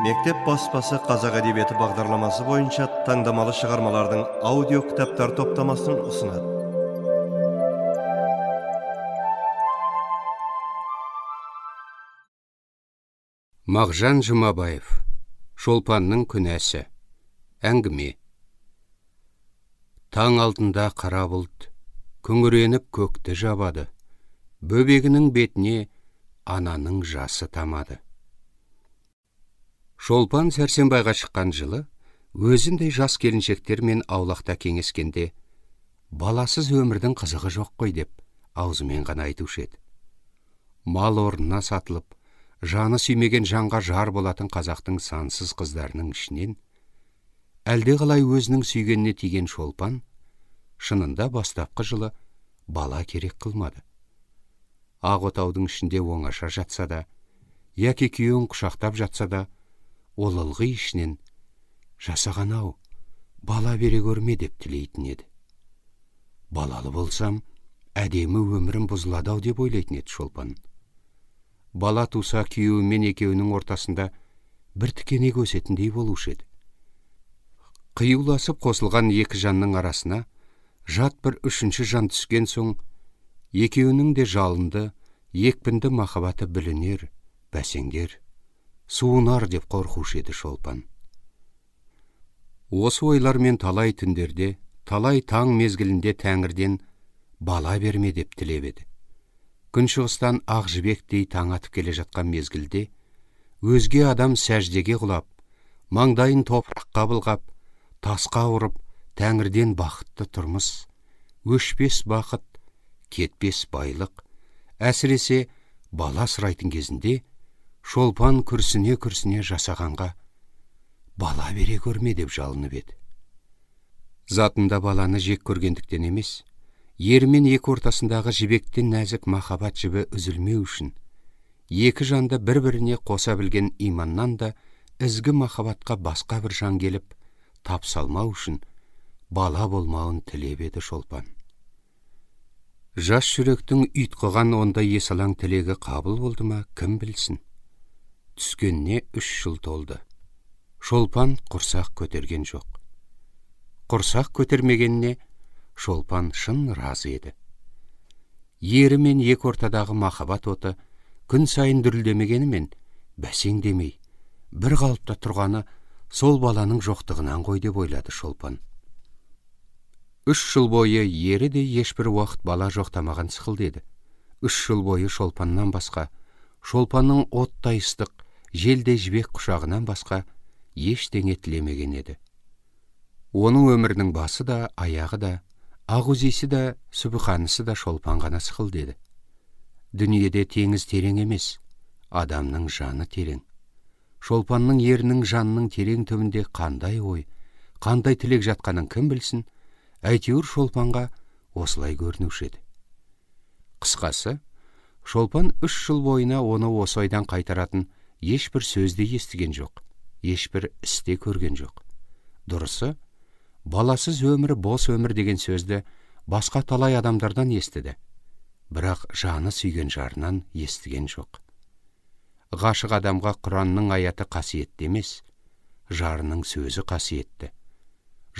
мектеп баспасы қазақ әдебиеті бағдарламасы бойынша таңдамалы шығармалардың аудио кітаптар топтамасын ұсынады мағжан жұмабаев шолпанның күнәсі әңгіме таң алдында қара бұлт күңіреніп көкті жабады бөбегінің бетіне ананың жасы тамады шолпан сәрсенбайға шыққан жылы өзіндей жас келіншектермен аулақта кеңескенде баласыз өмірдің қызығы жоқ қой деп аузымен ғана айтушы еді мал орнына сатылып жаны сүймеген жанға жар болатын қазақтың сансыз қыздарының ішінен әлде қалай өзінің сүйгеніне тиген шолпан шынында бастапқы жылы бала керек қылмады ақ отаудың ішінде оңаша жатса да яки күйеуін құшақтап жатса да ол ылғи ішінен жасаған ау бала бере көрме деп тілейтін еді балалы болсам әдемі өмірім бұзылады ау деп ойлайтын еді шолпан бала туса мен екеуінің ортасында бір тікенек өсетіндей болушы еді қиюласып қосылған екі жанның арасына жат бір үшінші жан түскен соң екеуінің де жалынды екпінді махаббаты білінер бәсеңдер суынар деп қорқушы еді шолпан осы ойлармен талай түндерде талай таң мезгілінде тәңірден бала берме деп тілеп еді күншығыстан ақ жібектей таң атып келе жатқан мезгілде өзге адам сәждеге құлап маңдайын топыраққа былғап тасқа ұрып тәңірден бақытты тұрмыс өшпес бақыт кетпес байлық әсіресе бала сұрайтын кезінде шолпан күрсіне күрсіне жасағанға бала бере көрме деп жалынып еді затында баланы жек көргендіктен емес ермен мен екі ортасындағы жібектен нәзік махаббат жібі үзілмеу үшін екі жанды бір біріне қоса білген иманнан да ізгі махаббатқа басқа бір жан келіп тап үшін бала болмауын тілеп еді шолпан жас жүректің ұйтқыған ондай есалаң тілегі қабыл болды ма кім білсін түскеніне үш жыл толды шолпан құрсақ көтерген жоқ құрсақ көтермегеніне шолпан шын разы еді ері мен екі ортадағы махаббат оты күн сайын дүрілдемегенімен бәсеңдемей бір қалыпта тұрғаны сол баланың жоқтығынан ғой деп ойлады шолпан үш жыл бойы ері де ешбір уақыт бала жоқтамаған сықыл еді үш жыл бойы шолпаннан басқа шолпанның оттай ыстық желдей жібек құшағынан басқа ештеңе тілемеген еді оның өмірінің басы да аяғы да ағузесі да сүбіханысы да шолпан ғана сықылды еді дүниеде теңіз терең емес адамның жаны терең шолпанның ерінің жанының терең түбінде қандай ой қандай тілек жатқанын кім білсін әйтеуір шолпанға осылай көрінуші еді қысқасы шолпан үш жыл бойына оны осы ойдан қайтаратын ешбір сөзді естіген жоқ ешбір істе көрген жоқ дұрысы баласыз өмір бос өмір деген сөзді басқа талай адамдардан естіді бірақ жаны сүйген жарынан естіген жоқ ғашық адамға құранның аяты қасиетті емес жарының сөзі қасиетті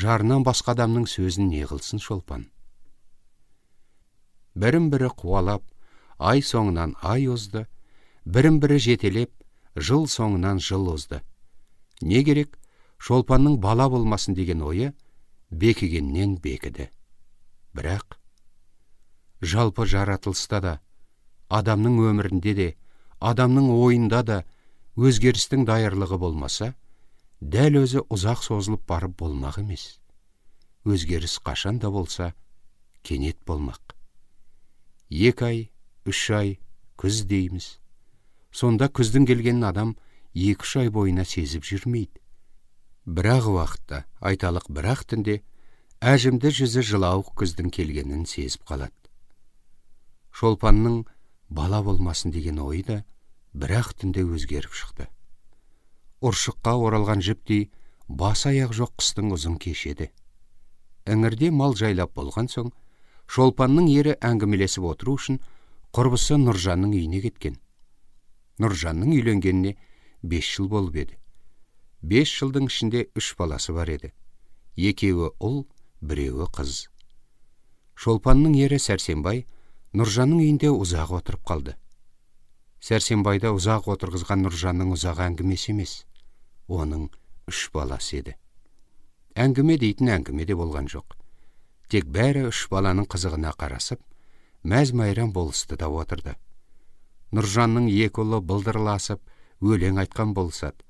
жарынан басқа адамның сөзін не қылсын шолпан бірін бірі қуалап ай соңынан ай озды бірін бірі жетелеп жыл соңынан жыл озды не керек шолпанның бала болмасын деген ойы бекігеннен бекіді бірақ жалпы жаратылыста да адамның өмірінде де адамның ойында да өзгерістің даярлығы болмаса дәл өзі ұзақ созылып барып болмақ емес өзгеріс қашан да болса кенет болмақ екі ай үш ай күз дейміз сонда күздің келгенін адам екі үш ай бойына сезіп жүрмейді бірақ уақытта айталық бірақ түнде әжімді жүзі жылауық күздің келгенін сезіп қалады шолпанның бала болмасын деген ойы да бірақ түнде өзгеріп шықты ұршыққа оралған жіптей бас аяқ жоқ қыстың ұзын кешеді. Әңірде іңірде мал жайлап болған соң шолпанның ері әңгімелесіп отыру үшін құрбысы нұржанның үйіне кеткен нұржанның үйленгеніне бес жыл болып еді бес жылдың ішінде үш баласы бар еді екеуі ұл біреуі қыз шолпанның ері сәрсенбай нұржанның үйінде ұзақ отырып қалды Сәрсенбайда ұзақ отырғызған нұржанның ұзақ әңгімесі емес оның үш баласы еді әңгіме дейтін әңгіме де болған жоқ тек бәрі үш баланың қызығына қарасып мәз мәйрам болысты да отырды нұржанның екі ұлы былдырласып өлең айтқан болысады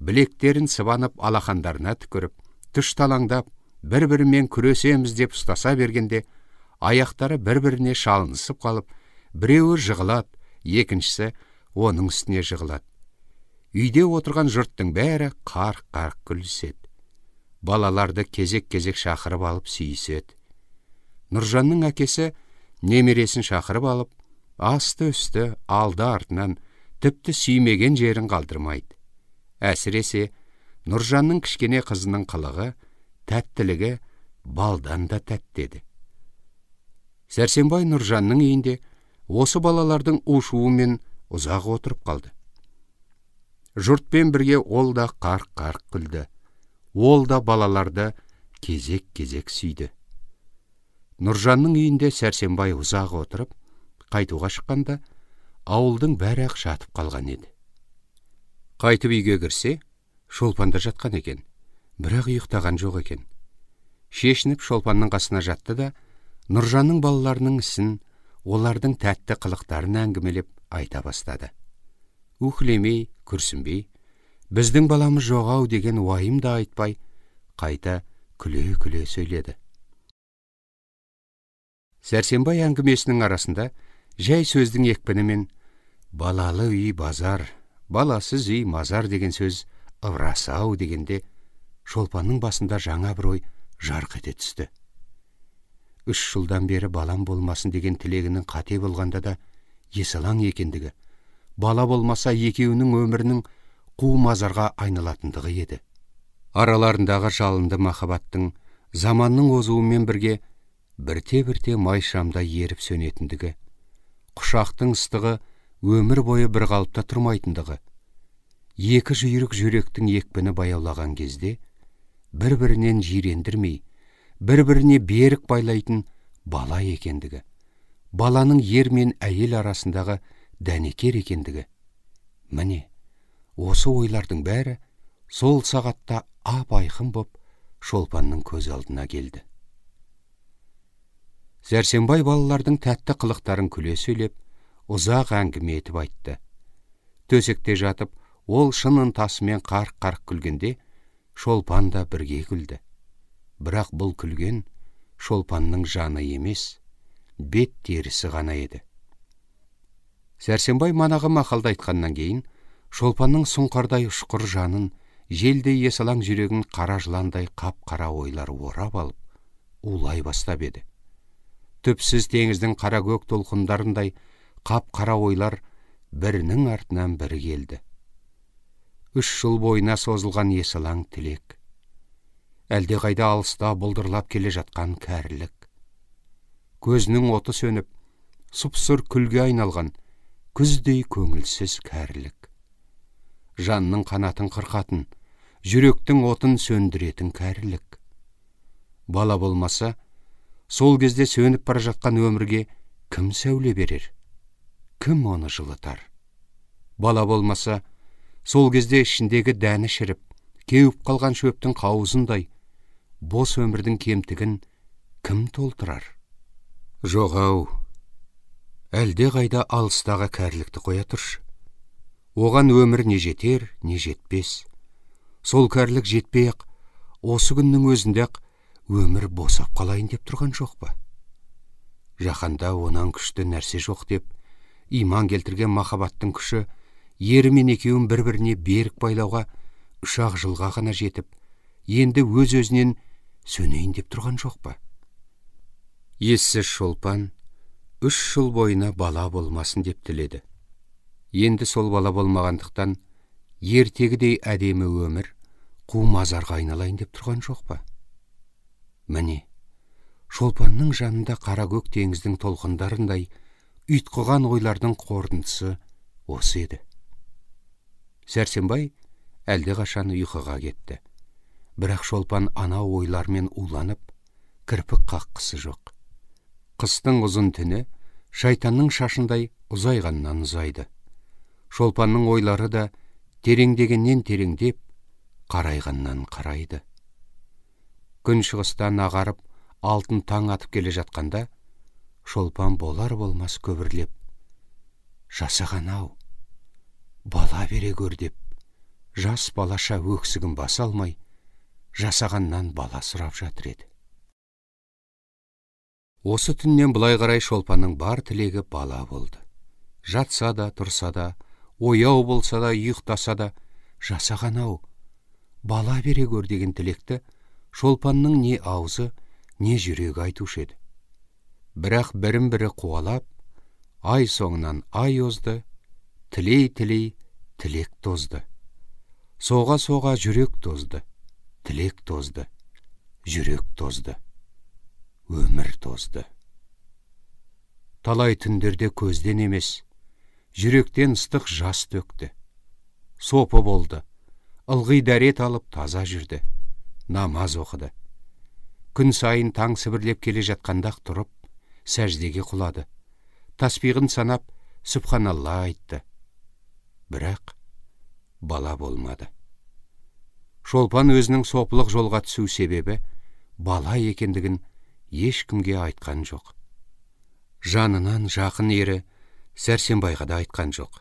білектерін сыбанып алақандарына түкіріп талаңдап бір бірімен күресеміз деп ұстаса бергенде аяқтары бір біріне шалынысып қалып біреуі жығылады екіншісі оның үстіне жығылады үйде отырған жұрттың бәрі қарқ қарқ күліседі балаларды кезек кезек шақырып алып сүйіседі нұржанның әкесі немересін шақырып алып асты үсті алды артынан тіпті сүймеген жерін қалдырмайды әсіресе нұржанның кішкене қызының қылығы тәттілігі балдан да тәтті еді сәрсенбай нұржанның үйінде осы балалардың ушуымен ұзақ отырып қалды жұртпен бірге ол да қарқ қарқ күлді ол да балаларды кезек кезек сүйді нұржанның үйінде сәрсенбай ұзақ отырып қайтуға шыққанда ауылдың бәрі ақ жатып қалған еді қайтып үйге кірсе шолпанда жатқан екен бірақ ұйықтаған жоқ екен шешініп шолпанның қасына жатты да нұржанның балаларының ісін олардың тәтті қылықтарын әңгімелеп айта бастады уһлемей күрсінбей біздің баламыз жоғау» деген уайым да айтпай қайта күле күле сөйледі сәрсенбай әңгімесінің арасында жай сөздің екпінімен балалы үй базар баласыз үй мазар деген сөз ау дегенде шолпанның басында жаңа бір ой жарқ ете түсті үш жылдан бері балам болмасын деген тілегінің қате болғанда да есалаң екендігі бала болмаса екеуінің өмірінің қу мазарға айналатындығы еді араларындағы жалынды махаббаттың заманның озуымен бірге бірте бірте май шамдай еріп сөнетіндігі құшақтың ыстығы өмір бойы бір қалыпта тұрмайтындығы екі жүйрік жүректің екпіні баяулаған кезде бір бірінен жирендірмей бір біріне берік байлайтын бала екендігі баланың ер мен әйел арасындағы дәнекер екендігі міне осы ойлардың бәрі сол сағатта ап айқын боп шолпанның көз алдына келді зәрсенбай балалардың тәтті қылықтарын күле сөйлеп ұзақ әңгіме етіп айтты төсекте жатып ол шын тасымен қарқ қарқ күлгенде шолпан да бірге күлді бірақ бұл күлген шолпанның жаны емес бет терісі ғана еді сәрсенбай манағы мақалды айтқаннан кейін шолпанның сұңқардай ұшқыр жанын желдей есалаң жүрегін қара жыландай қап қара ойлар орап алып улай бастап еді түпсіз теңіздің қара көк толқындарындай қап қара ойлар бірінің артынан бірі келді үш жыл бойына созылған есалаң тілек қайда алыста бұлдырлап келе жатқан кәрілік көзінің оты сөніп сұп күлге айналған күздей көңілсіз кәрілік жанның қанатын қырқатын жүректің отын сөндіретін кәрілік бала болмаса сол кезде сөніп бара жатқан өмірге кім сәуле берер кім оны жылытар бала болмаса сол кезде ішіндегі дәні шіріп кеуіп қалған шөптің қауызындай бос өмірдің кемтігін кім толтырар Жоғау! әлде қайда алыстағы кәрілікті қоя тұршы оған өмір не жетер не жетпес сол кәрілік жетпей осы күннің өзінде өмір босап қалайын деп тұрған жоқ па Жаханда онан күшті нәрсе жоқ деп иман келтірген махаббаттың күші ері мен екеуін бір біріне берік байлауға үш ақ жылға ғана жетіп енді өз өзінен сөнейін деп тұрған жоқ па ессіз шолпан үш жыл бойына бала болмасын деп тіледі енді сол бала болмағандықтан ертегідей әдемі өмір қу мазарға айналайын деп тұрған жоқ па міне шолпанның жанында қара көк теңіздің толқындарындай ұйтқыған ойлардың қорытындысы осы еді сәрсенбай әлдеқашан ұйқыға кетті бірақ шолпан анау ойлармен уланып кірпік қаққысы жоқ қыстың ұзын түні шайтанның шашындай ұзайғаннан ұзайды шолпанның ойлары да тереңдегеннен тереңдеп қарайғаннан қарайды күн шығыстан ағарып алтын таң атып келе жатқанда шолпан болар болмас көбірлеп жасаған ау бала бере көр деп жас балаша өксігін баса алмай жасағаннан бала сұрап жатыр еді осы түннен былай қарай шолпанның бар тілегі бала болды жатса да тұрса да ояу болса да ұйықтаса да жасаған ау бала бере көр деген тілекті шолпанның не аузы не жүрегі айтушы еді бірақ бірін бірі қуалап ай соңынан ай озды тілей тілей тілек тозды соға соға жүрек тозды тілек тозды жүрек тозды өмір тозды талай түндерде көзден емес жүректен ыстық жас төкті сопы болды ылғи дәрет алып таза жүрді намаз оқыды күн сайын таң сібірлеп келе жатқанда тұрып сәждеге құлады таспиғын санап субханалла айтты бірақ бала болмады шолпан өзінің сопылық жолға түсу себебі бала екендігін ешкімге айтқан жоқ жанынан жақын ері сәрсенбайға да айтқан жоқ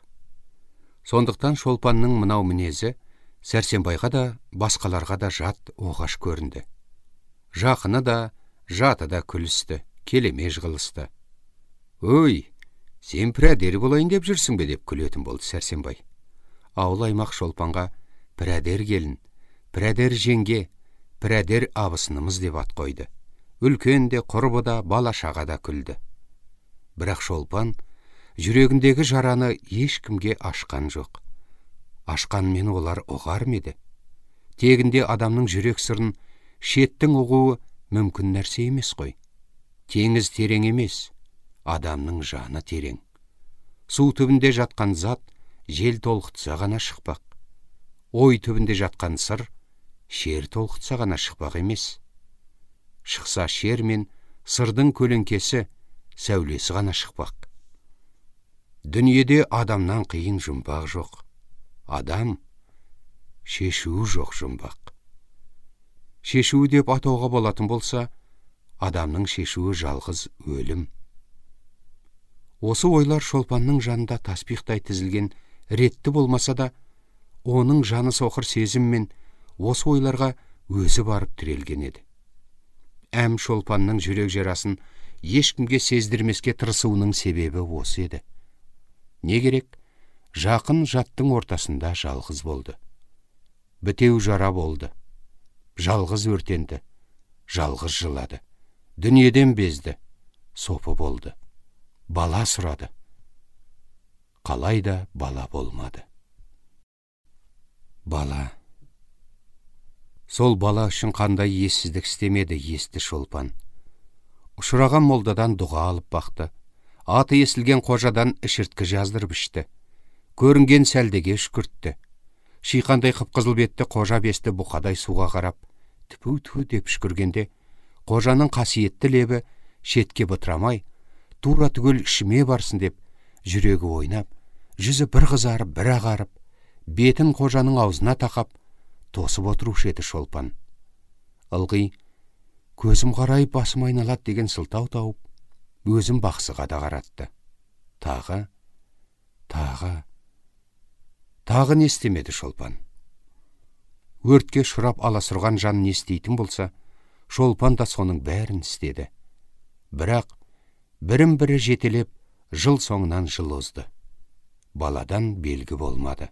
сондықтан шолпанның мынау мінезі сәрсенбайға да басқаларға да жат оғаш көрінді жақыны да жаты да күлісті келемеж қылысты өй сен пірәдер болайын деп жүрсің бе деп күлетін болды сәрсенбай ауыл аймақ шолпанға пірәдер келін пірәдер жеңге пірәдер абысынымыз деп ат қойды үлкен де құрбы да бала шаға да күлді бірақ шолпан жүрегіндегі жараны ешкімге ашқан жоқ Ашқан мен олар ұғар ма тегінде адамның жүрек сырын шеттің ұғуы мүмкін нәрсе емес қой теңіз терең емес адамның жаны терең су түбінде жатқан зат жел толқытса ғана шықпақ ой түбінде жатқан сыр шер толқытса ғана шықпақ емес шықса шер мен сырдың көлеңкесі сәулесі ғана шықпақ дүниеде адамнан қиын жұмбақ жоқ адам шешуі жоқ жұмбақ шешуі деп атауға болатын болса адамның шешуі жалғыз өлім осы ойлар шолпанның жанында таспиқтай тізілген ретті болмаса да оның жаны соқыр сезіммен осы ойларға өзі барып тірелген еді әм шолпанның жүрек жарасын ешкімге сездірмеске тырысуының себебі осы еді не керек жақын жаттың ортасында жалғыз болды бітеу жара болды жалғыз өртенді жалғыз жылады дүниеден безді сопы болды бала сұрады қалайда бала болмады бала сол бала үшін қандай ессіздік істемеді есті шолпан ұшыраған молдадан дұға алып бақты аты есілген қожадан ішірткі жаздырып ішті көрінген сәлдеге үшкіртті шиқандай қып қызыл бетті қожа бесті бұқадай суға қарап түпі ту деп шүкіргенде қожаның қасиетті лебі шетке бытырамай тура түгел ішіме барсын деп жүрегі ойнап жүзі бір қызарып бір ағарып бетін қожаның аузына тақап тосып отырушы еді шолпан ылғи көзім қарай басым айналады деген сылтау тауып өзім бақсыға да қаратты тағы тағы тағы не істемеді шолпан өртке ұшырап аласұрған жан не істейтін болса шолпан да соның бәрін істеді бірақ бірін бірі жетелеп жыл соңынан жыл озды баладан белгі болмады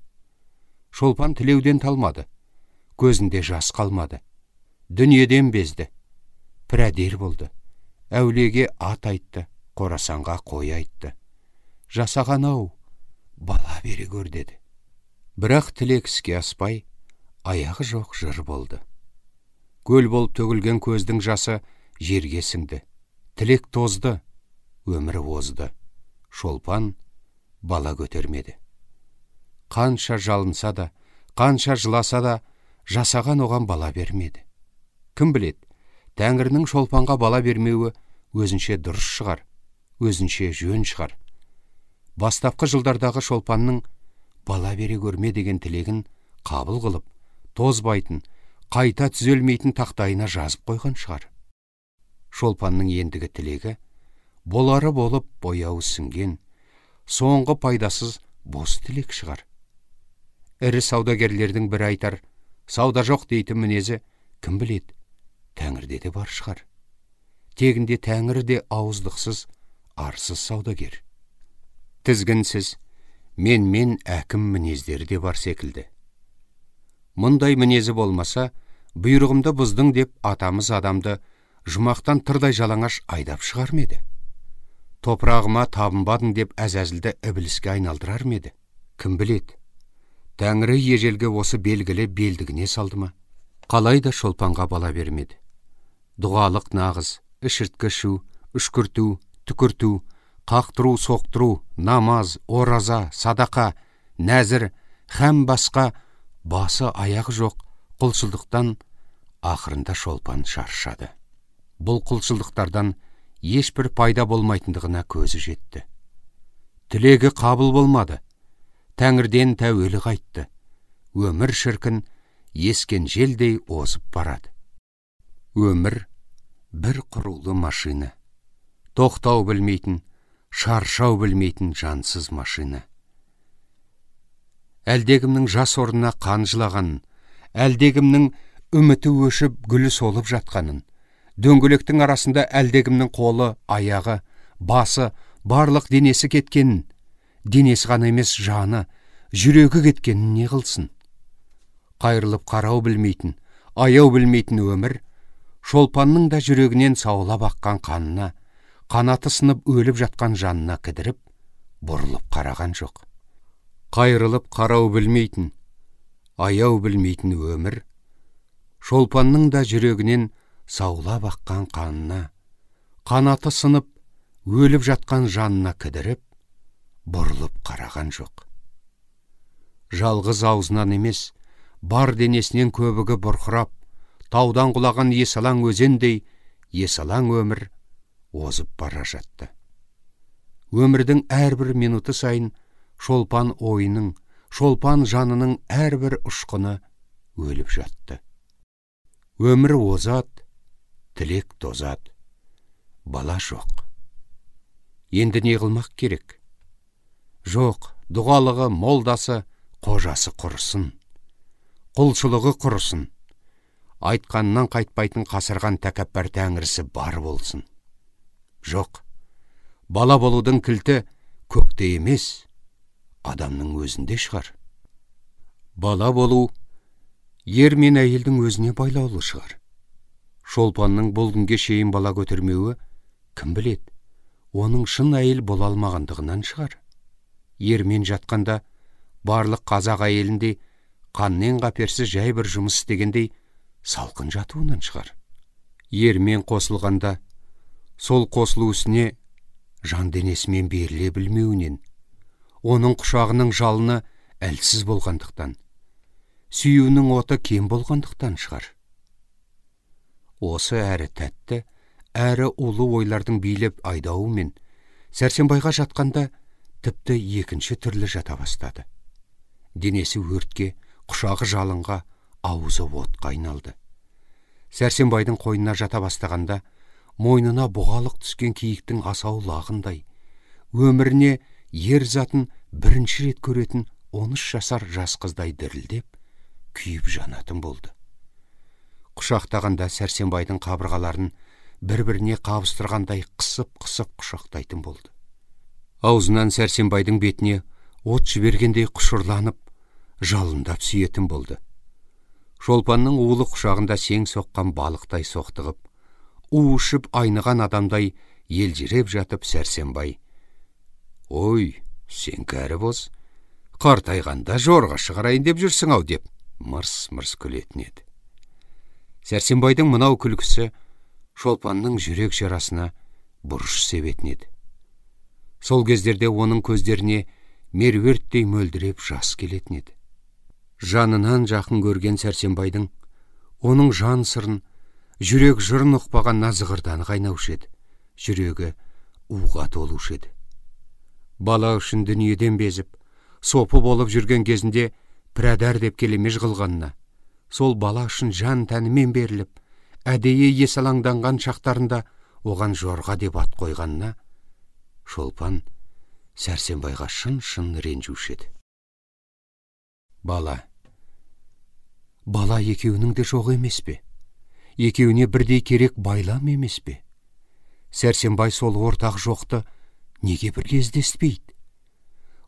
шолпан тілеуден талмады көзінде жас қалмады дүниеден безді пірәдер болды Әулеге ат айтты қорасанға қой айтты жасаған ау бала бере көр деді бірақ тілек іске аспай аяғы жоқ жыр болды көл болып төгілген көздің жасы жерге сіңді тілек тозды өмірі озды шолпан бала көтермеді қанша жалынса да қанша жыласа да жасаған оған бала бермеді кім білет, тәңірінің шолпанға бала бермеуі өзінше дұрыс шығар өзінше жөн шығар бастапқы жылдардағы шолпанның бала бере көрме деген тілегін қабыл қылып тозбайтын қайта түзелмейтін тақтайына жазып қойған шығар шолпанның ендігі тілегі болары болып бояуы сіңген соңғы пайдасыз бос тілек шығар ірі саудагерлердің бірі айтар сауда жоқ дейтін мінезі кім біледі тәңірде де бар шығар тегінде тәңірі де ауыздықсыз арсыз саудагер тізгінсіз мен мен әкім мінездері де бар секілді мұндай мінезі болмаса бұйрығымды бұздың деп атамыз адамды жұмақтан тырдай жалаңаш айдап шығар ма еді топырағыма табынбадың деп әзәзілді ібіліске айналдырар ма еді кім біледі тәңірі ежелгі осы белгілі белдігіне салды ма қалайда шолпанға бала бермеді дұғалық нағыз ішу үшкірту түкірту қақтыру соқтыру намаз ораза садақа нәзір һәм басқа басы аяқ жоқ құлшылдықтан ақырында шолпан шаршады бұл құлшылдықтардан ешбір пайда болмайтындығына көзі жетті тілегі қабыл болмады тәңірден тәуелі қайтты өмір шіркін ескен желдей озып барады өмір бір құрулы машина тоқтау білмейтін шаршау білмейтін жансыз машина Әлдегімнің жас орнына қан жылағанын әлдегімнің үміті өшіп гүлі солып жатқанын дөңгелектің арасында әлдегімнің қолы аяғы басы барлық денесі кеткенін денесі ғана емес жаны жүрегі кеткенін не қылсын Қайрылып қарау білмейтін аяу білмейтін өмір шолпанның да жүрегінен саулап аққан қанына қанаты сынып өліп жатқан жанына кідіріп бұрылып қараған жоқ Қайрылып қарау білмейтін аяу білмейтін өмір шолпанның да жүрегінен саулап аққан қанына қанаты сынып өліп жатқан жанына кідіріп бұрылып қараған жоқ жалғыз аузынан емес бар денесінен көбігі бұрқырап таудан құлаған есалаң өзендей есалаң өмір озып бара жатты өмірдің әрбір минуты сайын шолпан ойының шолпан жанының әрбір ұшқыны өліп жатты өмір озат тілек тозат бала жоқ енді не қылмақ керек жоқ дұғалығы молдасы қожасы құрысын құлшылығы құрысын айтқанынан қайтпайтын қасырған тәкәппәр тәңірісі бар болсын жоқ бала болудың кілті көкте емес адамның өзінде шығар бала болу ер мен әйелдің өзіне байлаулы шығар шолпанның бұл күнге шейін бала көтермеуі кім білет оның шын әйел бола алмағандығынан шығар ермен жатқанда барлық қазақ әйелінде қаннен қаперсіз жай бір жұмыс істегендей салқын жатуынан шығар ермен қосылғанда сол қосылу ісіне жан денесімен беріле білмеуінен оның құшағының жалыны әлсіз болғандықтан сүйуінің оты кем болғандықтан шығар осы әрі тәтті әрі ұлы ойлардың билеп айдауымен сәрсенбайға жатқанда тіпті екінші түрлі жата бастады денесі өртке құшағы жалынға аузы отқа айналды сәрсенбайдың қойнына жата бастағанда мойнына бұғалық түскен киіктің асау лағындай өміріне ер затын бірінші рет көретін он үш жасар жас қыздай дірілдеп күйіп жанатын болды құшақтағанда сәрсенбайдың қабырғаларын бір біріне қабыстырғандай қысып қысып құшақтайтын болды аузынан сәрсенбайдың бетіне от жібергендей құшырланып жалындап сүйетін болды шолпанның улы құшағында сең соққан балықтай соқтығып у ұшып айныған адамдай елжіреп жатып сәрсенбай ой сен кәрі боз қартайғанда жорға шығарайын деп жүрсің ау деп мырс мырс күлетін еді сәрсенбайдың мынау күлкісі шолпанның жүрек жарасына бұрыш себетін еді сол кездерде оның көздеріне меруерттей мөлдіреп жас келетін еді жанынан жақын көрген сәрсенбайдың оның жан сырын жүрек жырын ұқпаған назығырдан қайнаушы еді жүрегі уға толушы еді бала үшін дүниеден безіп сопы болып жүрген кезінде пірәдар деп келемеж қылғанына сол бала үшін жан тәнімен беріліп әдейі есалаңданған шақтарында оған жорға деп ат қойғанына шолпан сәрсенбайға шын шын ренжуші еді бала бала екеуінің де жоқ емес пе екеуіне бірдей керек байлам емес пе сәрсенбай сол ортақ жоқты неге бір кездеспейді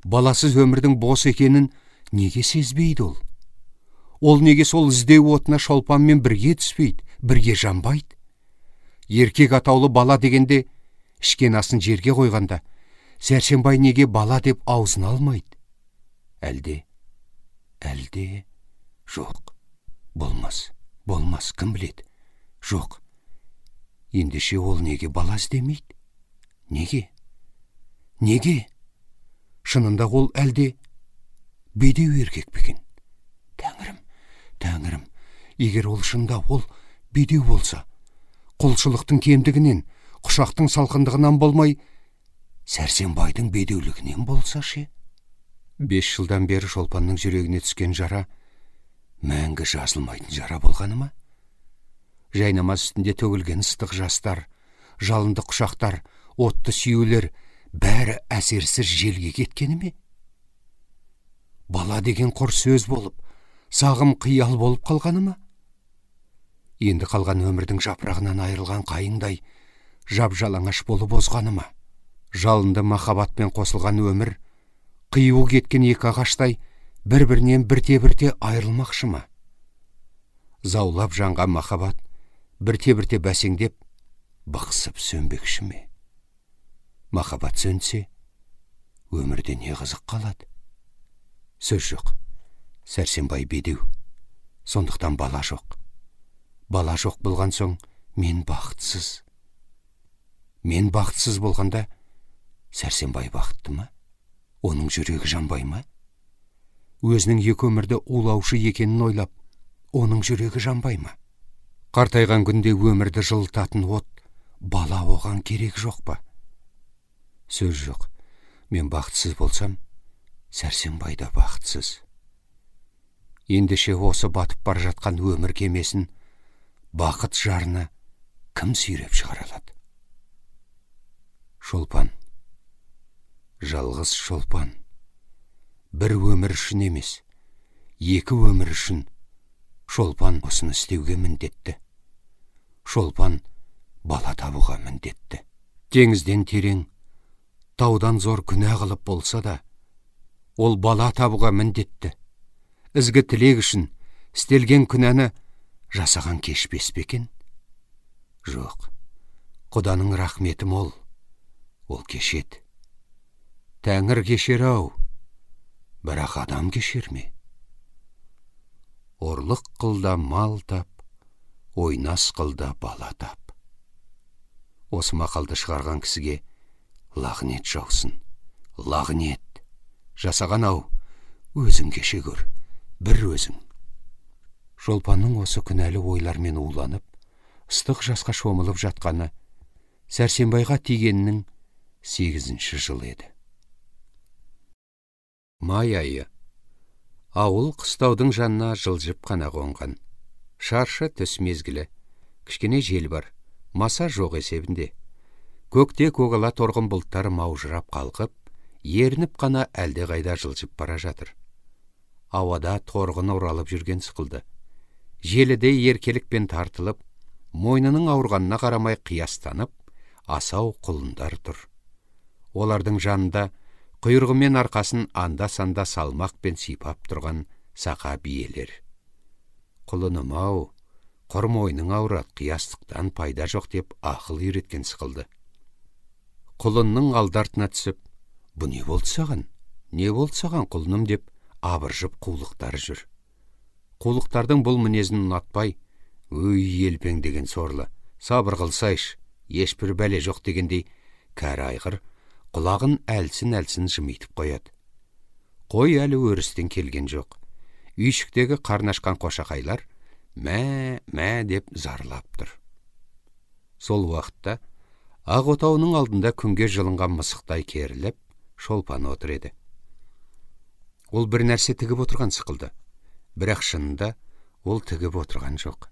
баласыз өмірдің бос екенін неге сезбейді ол ол неге сол іздеу отына шолпанмен бірге түспейді бірге жанбайды еркек атаулы бала дегенде ішкен асын жерге қойғанда сәрсенбай неге бала деп аузын алмайды әлде әлде жоқ болмас болмас кім біледі жоқ ендеше ол неге бала іздемейді неге неге шынында ол әлде бедеу еркек пе екен тәңірім тәңірім егер ол шында ол бедеу болса құлшылықтың кемдігінен құшақтың салқындығынан болмай сәрсенбайдың бедеулігінен болса ше бес жылдан бері шолпанның жүрегіне түскен жара мәңгі жазылмайтын жара болғаны ма жайнамаз үстінде төгілген ыстық жастар жалынды құшақтар отты сүйеулер бәрі әсерсіз желге кеткені ме бала деген құр сөз болып сағым қиял болып қалғаны ма енді қалған өмірдің жапырағынан айырылған қайыңдай жап-жалаңаш болып ма? жалынды махаббатпен қосылған өмір қиюы кеткен екі ағаштай бір бірінен бірте бірте айырылмақшы ма заулап жанған махаббат бірте бірте бәсеңдеп бықсып сөнбекші ме махаббат сөнсе өмірде не қызық қалады сөз жоқ сәрсенбай бедеу сондықтан бала жоқ бала жоқ болған соң мен бақытсыз мен бақытсыз болғанда сәрсенбай бақытты ма оның жүрегі жанбай ма өзінің екі өмірді улаушы екенін ойлап оның жүрегі жанбай ма қартайған күнде өмірді жылытатын от бала оған керек жоқ па сөз жоқ мен бақытсыз болсам сәрсенбай да бақытсыз ендеше осы батып бара жатқан өмір кемесін бақыт жарына кім сүйреп шығара алады шолпан жалғыз шолпан бір өмір үшін емес екі өмір үшін шолпан осыны істеуге міндетті шолпан бала табуға міндетті теңізден терең таудан зор күнә қылып болса да ол бала табуға міндетті ізгі тілек үшін істелген күнәні жасаған кешпес пе екен жоқ құданың рахметі мол ол кешет. Тәңір кешер ау, бірақ адам кешер ме? Орлық қылда мал тап, ойнас қылда бала тап. Осы мақалды шығарған кісіге лағнет жаусын, лағнет. Жасаған ау, өзің кеше көр, бір өзің. Жолпанның осы күнәлі ойлармен уланып, ыстық жасқа шомылып жатқаны, Сәрсенбайға тигенінің сегізінші жыл еді май айы ауыл қыстаудың жанына жылжып қана қонған шаршы түс мезгілі кішкене жел бар маса жоқ есебінде көкте көгала торғын бұлттар маужырап қалқып ерініп қана қайда жылжып бара жатыр ауада торғын оралып жүрген сықылды желіде еркелікпен тартылып мойнының ауырғанына қарамай қиястанып асау құлындар тұр олардың жанында құйрығымен арқасын анда санда салмақ пен сипап тұрған сақа биелер құлыным ау құр мойның ауырады қиястықтан пайда жоқ деп ақыл үйреткен сықылды құлынның алдартына түсіп бұ не болды саған не болды саған құлыным деп абыржып қулықтар жүр қулықтардың бұл мінезін ұнатпай өй деген сорлы сабыр қылсайшы ешбір бәле жоқ дегендей кәрі айғыр құлағын әлсін әлсін жымитып қояды қой әлі өрістен келген жоқ үйшіктегі қарнашқан қошақайлар мә мә деп зарлап тұр сол уақытта ақ отауының алдында күнге жылынған мысықтай керіліп шолпан отыр еді ол бір нәрсе тігіп отырған сықылды бірақ шынында ол тігіп отырған жоқ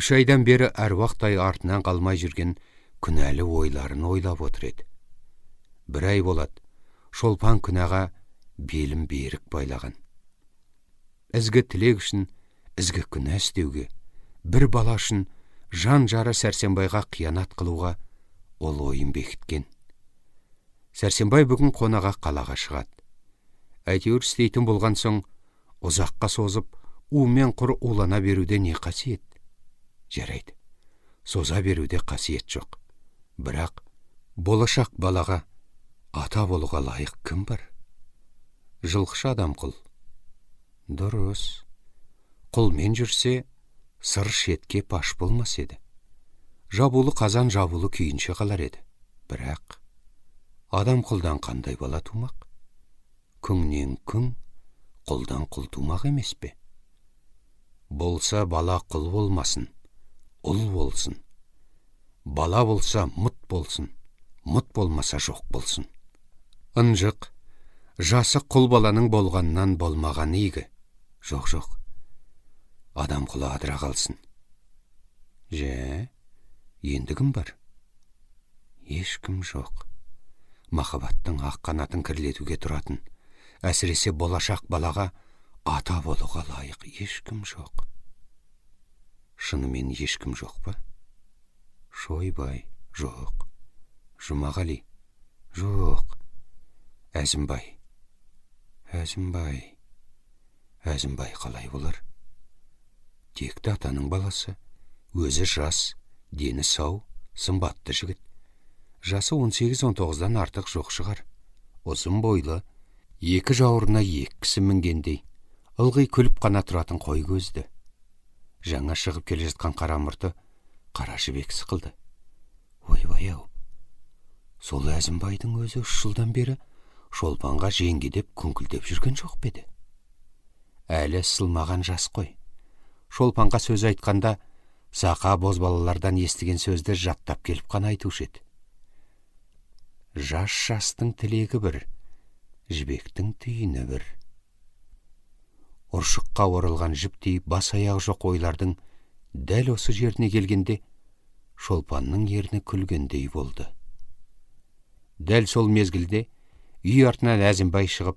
үш айдан бері әруақтай артынан қалмай жүрген күнәлі ойларын ойлап отыр еді бір ай болады шолпан күнәға белім берік байлаған ізгі тілек үшін ізгі күнә істеуге бір бала үшін жан жары сәрсенбайға қиянат қылуға ол ойын бекіткен сәрсенбай бүгін қонаға қалаға шығады әйтеуір істейтін болған соң ұзаққа созып у мен құр улана беруде не қасиет жарайды соза беруде қасиет жоқ бірақ болашақ балаға ата болуға лайық кім бар жылқышы адам құл дұрыс құлмен жүрсе сыр шетке паш болмас еді жабулы қазан жабулы күйінше қалар еді бірақ адам құлдан қандай бала тумақ күңнен күң құлдан құл тумақ емес пе болса бала құл болмасын ұл болсын бала болса мұт болсын мұт болмаса жоқ болсын ынжық жасы құл баланың болғаннан болмаған игі жоқ жоқ адам құлы адыра қалсын жә енді кім бар ешкім жоқ махаббаттың ақ қанатын кірлетуге тұратын әсіресе болашақ балаға ата болуға лайық ешкім жоқ шынымен ешкім жоқ па шойбай жоқ жұмағали жоқ әзімбай әзімбай әзімбай қалай болар текті атаның баласы өзі жас дені сау сымбатты жігіт жасы 18-19-дан артық жоқ шығар ұзын бойлы екі жауырына екі кісі мінгендей ылғи күліп қана тұратын қой көзді жаңа шығып келе жатқан қара мұрты қара жібек сықылды ойбай ау сол әзімбайдың өзі үш жылдан бері шолпанға жеңге деп күңкілдеп жүрген жоқ па еді әлі сылмаған жас қой шолпанға сөз айтқанда сақа бозбалалардан естіген сөзді жаттап келіп қана айтушы еді жас жастың тілегі бір жібектің түйіні бір Оршыққа оралған жіптей бас жоқ ойлардың дәл осы жеріне келгенде шолпанның ерні күлгендей болды дәл сол мезгілде үй артынан әзімбай шығып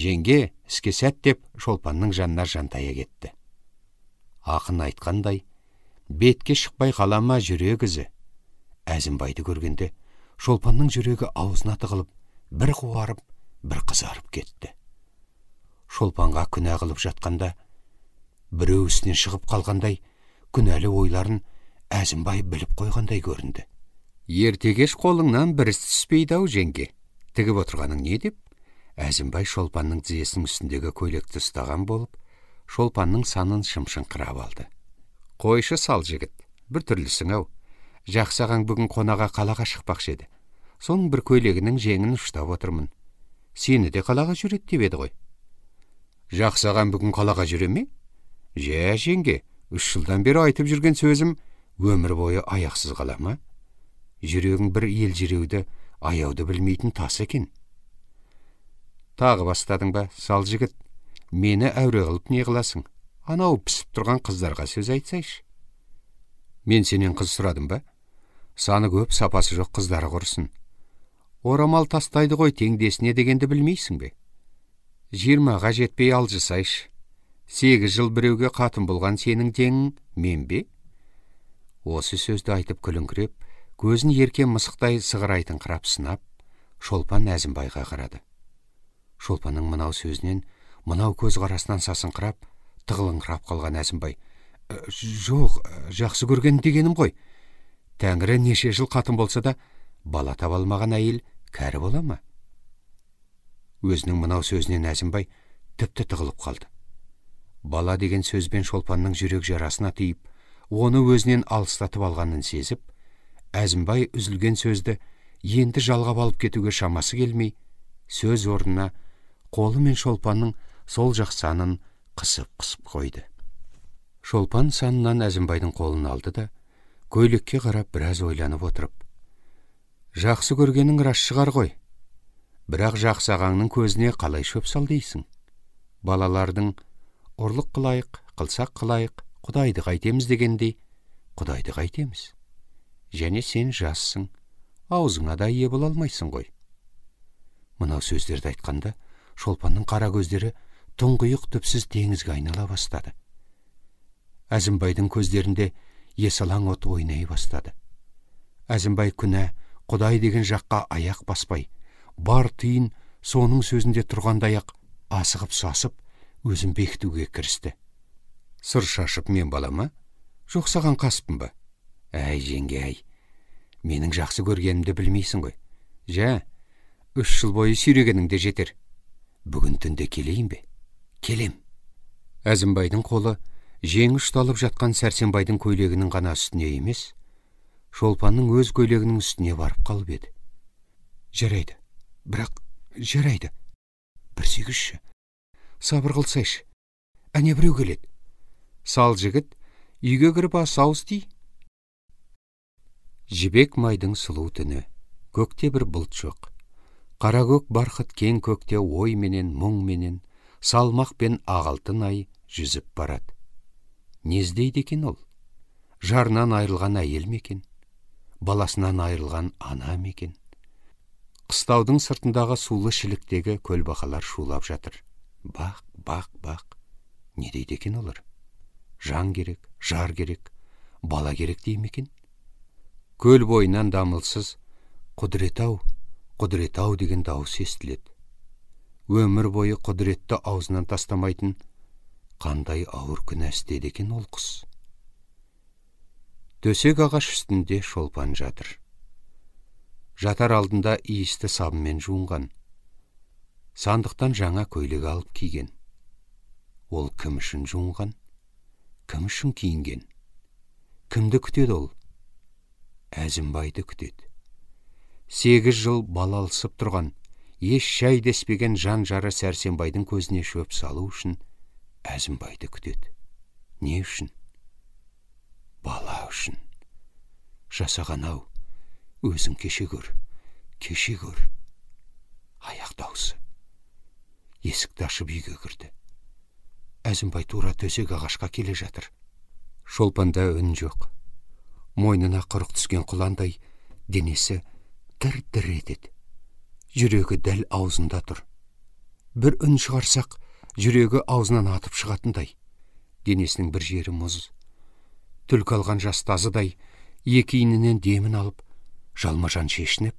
женге іске сәт деп шолпанның жанына жантая кетті ақын айтқандай бетке шықпай қалама жүрегізі. жүрек әзімбайды көргенде шолпанның жүрегі аузына тығылып бір қуарып бір қызарып кетті шолпанға күнә қылып жатқанда біреу үстінен шығып қалғандай күнәлі ойларын әзімбай біліп қойғандай көрінді ертегеш қолыңнан бір іс түспейді ау жеңге тігіп отырғаның не деп әзімбай шолпанның тізесінің үстіндегі көйлекті ұстаған болып шолпанның санын шымшыңқырап алды қойшы сал жігіт бір түрлісің ау жақсы ағаң бүгін қонаға қалаға шықпақшы еді соның бір көйлегінің жеңін ұштап отырмын сені де қалаға жүреді деп еді ғой жақсы бүгін қалаға жүре ме жә жеңге үш жылдан бері айтып жүрген сөзім өмір бойы аяқсыз қала ма жүрегің бір елжіреуді аяуды білмейтін тас екен тағы бастадың ба сал жігіт мені әуре қылып не қыласың анау пісіп тұрған қыздарға сөз айтсайшы мен сенен қыз сұрадым ба саны көп сапасы жоқ қыздары құрсын орамал тастайды ғой теңдесіне дегенді білмейсің бе жиырмаға жетпей алжысайшы сегіз жыл біреуге қатын болған сенің теңің мен бе осы сөзді айтып күліңкіреп көзін ерке мысықтай сығырайтын қырап сынап шолпан әзімбайға қарады шолпанның мынау сөзінен мынау көзқарасынан сасыңқырап тығылыңқырап қалған әзімбай «Ә, жоқ ә, жақсы көрген дегенім ғой тәңірі неше жыл қатын болса да бала таба алмаған әйел кәрі бола ма өзінің мынау сөзінен әзімбай тіпті тығылып қалды бала деген сөзбен шолпанның жүрек жарасына тиіп оны өзінен алыстатып алғанын сезіп әзімбай үзілген сөзді енді жалғап алып кетуге шамасы келмей сөз орнына қолы мен шолпанның сол жақ санын қысып қысып қойды шолпан санынан әзімбайдың қолын алды да көйлекке қарап біраз ойланып отырып жақсы көргенің рас шығар ғой бірақ жақсы ағаңның көзіне қалай шөп сал дейсің балалардың ұрлық қылайық қылсақ қылайық құдайды қайтеміз дегендей құдайды қайтеміз және сен жассың аузыңа да ие бола алмайсың ғой мынау сөздерді айтқанда шолпанның қара көздері тұңғиық түпсіз теңізге айнала бастады әзімбайдың көздерінде есалаң от ойнай бастады әзімбай күнә құдай деген жаққа аяқ баспай бар түйін соның сөзінде тұрғандай ақ асығып сасып өзін бекітуге кірісті сыр шашып мен балама жоқ саған қаспын ба әй жеңге әй менің жақсы көргенімді білмейсің ғой жә үш жыл бойы сүйрегенің де жетер бүгін түнде келейін бе келем әзімбайдың қолы жеңі ұшталып жатқан сәрсенбайдың көйлегінің ғана үстіне емес шолпанның өз көйлегінің үстіне барып қалып еді жарайды бірақ жарайды бір сүйгізші сабыр қылсайшы әне біреу келеді сал жігіт үйге кіріп ас ауыз жібек майдың сұлу түні көкте бір бұлт жоқ қара көк барқыт кең көкте ой менен мұң менен салмақ пен ағалтын ай жүзіп барады не іздейді екен ол жарынан айрылған әйел мекен баласынан айрылған ана мекен қыстаудың сыртындағы сулы шіліктегі көлбақалар шулап жатыр бақ бақ бақ не дейді екен олар жан керек жар керек бала керек дей екен көл бойынан дамылсыз құдірет ау құдірет ау деген дауыс естіледі өмір бойы құдіретті аузынан тастамайтын қандай ауыр күнә істеді екен ол құс төсек ағаш үстінде шолпан жатыр жатар алдында иісті сабынмен жуынған сандықтан жаңа көйлек алып киген ол кім үшін жуынған кім үшін киінген кімді күтеді ол әзімбайды күтеді сегіз жыл балалысып тұрған еш шай деспеген жан жары сәрсенбайдың көзіне шөп салу үшін әзімбайды күтеді не үшін бала үшін жасаған ау өзің кеше көр кеше көр аяқ есікті ашып үйге кірді әзімбай тура төсек ағашқа келе жатыр шолпанда үн жоқ мойнына құрық түскен құландай денесі дір дір етеді жүрегі дәл аузында тұр бір үн шығарсақ жүрегі аузынан атып шығатындай денесінің бір жері мұз түлкі алған жас тазыдай екі инінен демін алып жалма жан шешініп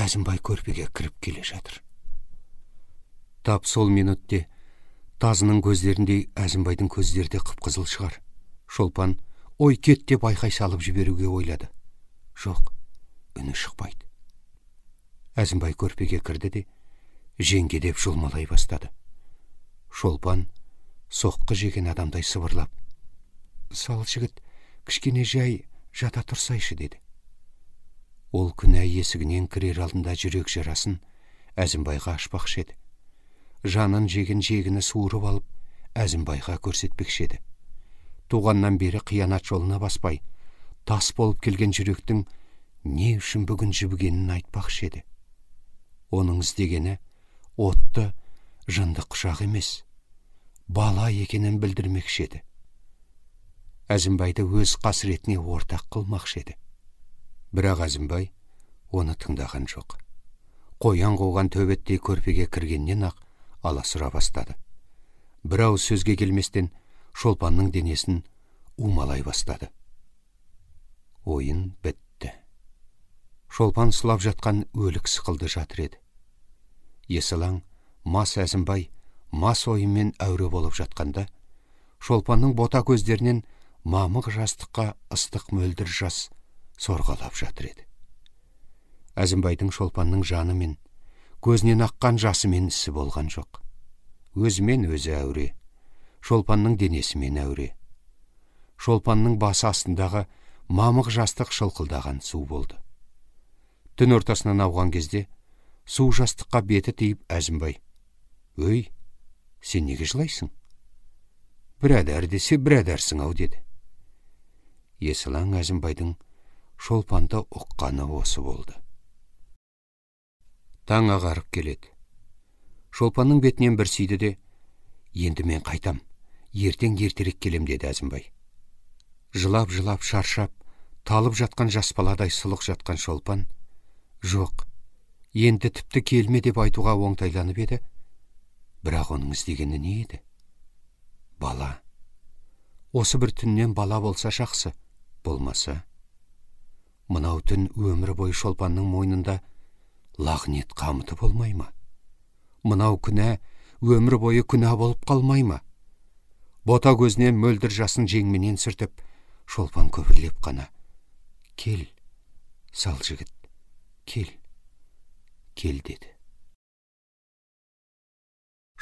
әзімбай көрпеге кіріп келе жатыр тап сол минутте тазының көздеріндей әзімбайдың көздері де қып қызыл шығар шолпан ой кет деп айқай салып жіберуге ойлады жоқ үні шықпайды әзімбай көрпеге кірді де жеңге деп жұлмалай бастады шолпан соққы жеген адамдай сыбырлап сал жігіт кішкене жай жата тұрсайшы деді ол күнә есігінен кірер алдында жүрек жарасын әзімбайға ашпақшы еді жанын жеген жегіні суырып алып әзімбайға көрсетпекші еді туғаннан бері қиянат жолына баспай тас болып келген жүректің не үшін бүгін жібігенін айтпақшы еді оның іздегені отты жынды құшақ емес бала екенін білдірмекші еді әзімбайды өз қасіретіне ортақ қылмақшы еді бірақ әзімбай оны тыңдаған жоқ қоян қуған төбеттей көрпеге кіргеннен ақ аласұра бастады бір ауыз сөзге келместен шолпанның денесін умалай бастады ойын бітті шолпан сұлап жатқан өлік сықылды жатыр еді есалаң мас әзімбай мас ойымен әуре болып жатқанда шолпанның бота көздерінен мамық жастыққа ыстық мөлдір жас сорғалап жатыр еді әзімбайдың шолпанның жаны мен көзінен аққан жасымен ісі болған жоқ өзімен өзі әуре шолпанның денесімен әуре шолпанның басы астындағы мамық жастық шылқылдаған су болды түн ортасынан ауған кезде су жастыққа беті тиіп әзімбай өй сен неге жылайсың бірәдәр десе бірәдәрсің ау деді Есілан әзімбайдың шолпанды ұққаны осы болды таң ағарып келеді шолпанның бетінен бір сүйді де енді мен қайтам ертең ертерек келем деді әзімбай жылап жылап шаршап талып жатқан жас баладай сұлық жатқан шолпан жоқ енді тіпті келме деп айтуға оңтайланып еді бірақ оның іздегені не еді бала осы бір түннен бала болса жақсы болмаса мынау түн өмір бойы шолпанның мойнында лағнет қамыты болмай ма мынау күнә өмір бойы күнә болып қалмай ма бота көзінен мөлдір жасын жеңменен сүртіп шолпан көбірлеп қана кел сал жігіт кел кел деді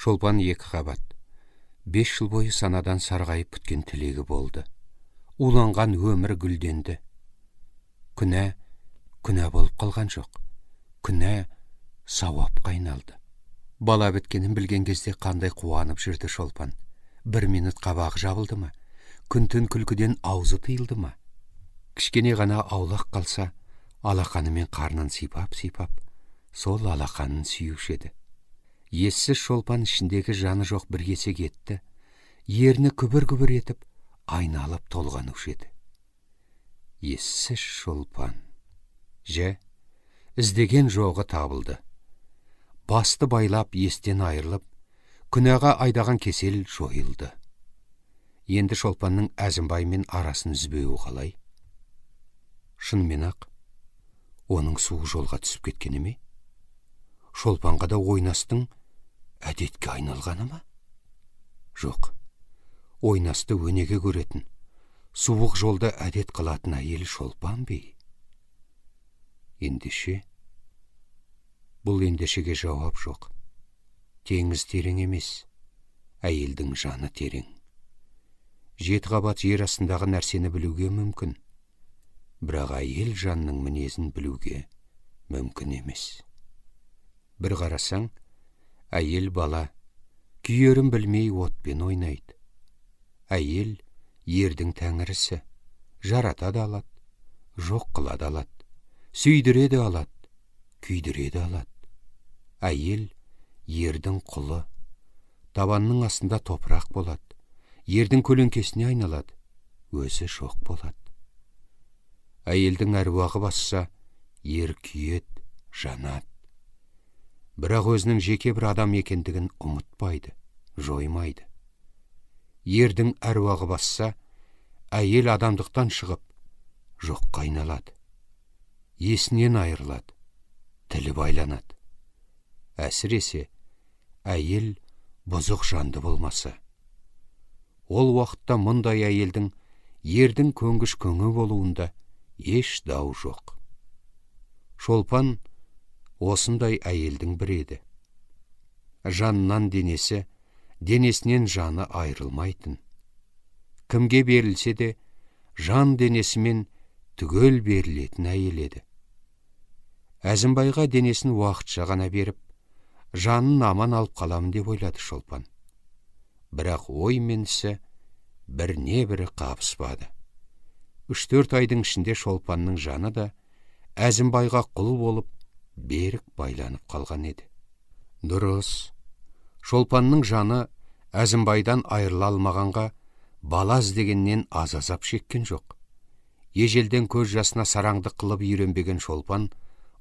шолпан екі қабат бес жыл бойы санадан сарғайып күткен тілегі болды уланған өмір гүлденді күнә күнә болып қалған жоқ күнә сауапқа айналды бала біткенін білген кезде қандай қуанып жүрді шолпан бір минут қабағы жабылды ма түн күлкіден аузы тыйылды ма кішкене ғана аулақ қалса алақанымен қарнын сипап сипап сол алақанын сүюші еді ессіз шолпан ішіндегі жаны жоқ бір кесек етті ерні күбір күбір етіп айналып толғанушы еді ессіз шолпан жә іздеген жоғы табылды басты байлап естен айырылып күнәға айдаған кесел жойылды енді шолпанның әзімбаймен арасын үзбеуі қалай шынымен ақ оның суы жолға түсіп кеткені ме шолпанға да ойнастың әдетке айналғаны ма жоқ ойнасты өнеге көретін суық жолда әдет қылатын әйел шолпан бей. ендеше бұл ендешеге жауап жоқ теңіз терең емес әйелдің жаны терең жеті қабат жер астындағы нәрсені білуге мүмкін бірақ әйел жанның мінезін білуге мүмкін емес бір қарасаң әйел бала күйерін білмей отпен ойнайды әйел ердің тәңірісі жарата да алады жоқ қыла да алады сүйдіре де алады күйдіре де алады әйел ердің құлы табанның астында топырақ болады ердің көлеңкесіне айналады өзі шоқ болады әйелдің әруағы басса ер күйет жанады бірақ өзінің жеке бір адам екендігін ұмытпайды жоймайды ердің әруағы басса әйел адамдықтан шығып жоққа айналады есінен айырылады тілі байланады әсіресе әйел бұзық жанды болмасы. ол уақытта мұндай әйелдің ердің көнгіш көңі болуында еш дау жоқ шолпан осындай әйелдің біреді. жаннан денесі денесінен жаны айрылмайтын. кімге берілсе де жан денесімен түгел берілетін әйеледі. әзімбайға денесін уақытша ғана беріп жанын аман алып қаламын деп ойлады шолпан бірақ ой мен ісі біріне бірі қабыспады үш төрт айдың ішінде шолпанның жаны да әзімбайға құл болып берік байланып қалған еді дұрыс шолпанның жаны әзімбайдан айырыла алмағанға бала дегеннен аз азап шеккен жоқ ежелден көз жасына сараңды қылып үйренбеген шолпан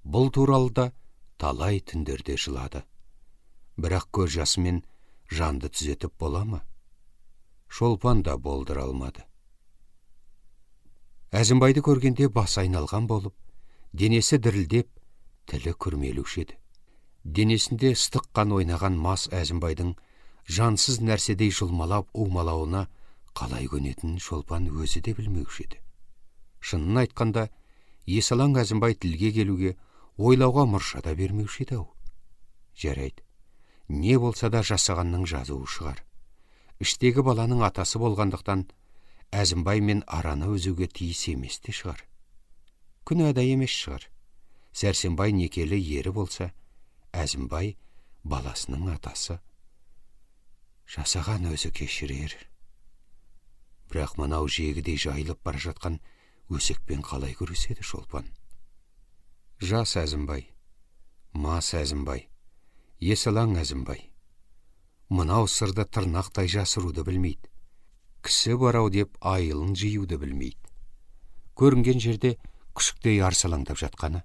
бұл туралы да талай түндерде жылады бірақ көз жасымен жанды түзетіп бола ма шолпан да болдыра алмады әзімбайды көргенде бас айналған болып денесі дірілдеп тілі күрмелуші еді денесінде ыстық ойнаған мас әзімбайдың жансыз нәрседей жұлмалап умалауына қалай көнетінін шолпан өзі де білмеуші еді шынын айтқанда есалаң әзімбай тілге келуге ойлауға мұрша да бермеуші еді ау жарайды не болса да жасағанның жазуы шығар іштегі баланың атасы болғандықтан әзімбай мен араны үзуге тиіс емес те шығар күнә да емес шығар сәрсенбай некелі ері болса әзімбай баласының атасы жасаған өзі кешірер бірақ мынау жегідей жайылып бара жатқан өсекпен қалай күреседі шолпан жас әзімбай мас әзімбай есалаң әзімбай мынау сырды тырнақтай жасыруды білмейді кісі барау деп айылын жиюды білмейді көрінген жерде күшіктей арсалаңдап жатқаны